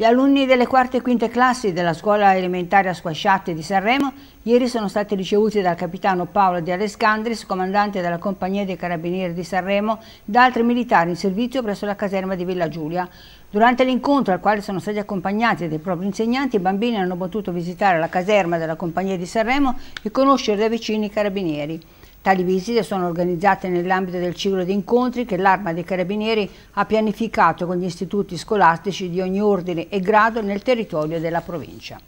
Gli alunni delle quarte e quinte classi della scuola elementare a Asquasciate di Sanremo ieri sono stati ricevuti dal capitano Paolo Di Alescandris, comandante della compagnia dei carabinieri di Sanremo, da altri militari in servizio presso la caserma di Villa Giulia. Durante l'incontro al quale sono stati accompagnati dai propri insegnanti, i bambini hanno potuto visitare la caserma della compagnia di Sanremo e conoscere da vicini i carabinieri. Tali visite sono organizzate nell'ambito del ciclo di incontri che l'Arma dei Carabinieri ha pianificato con gli istituti scolastici di ogni ordine e grado nel territorio della provincia.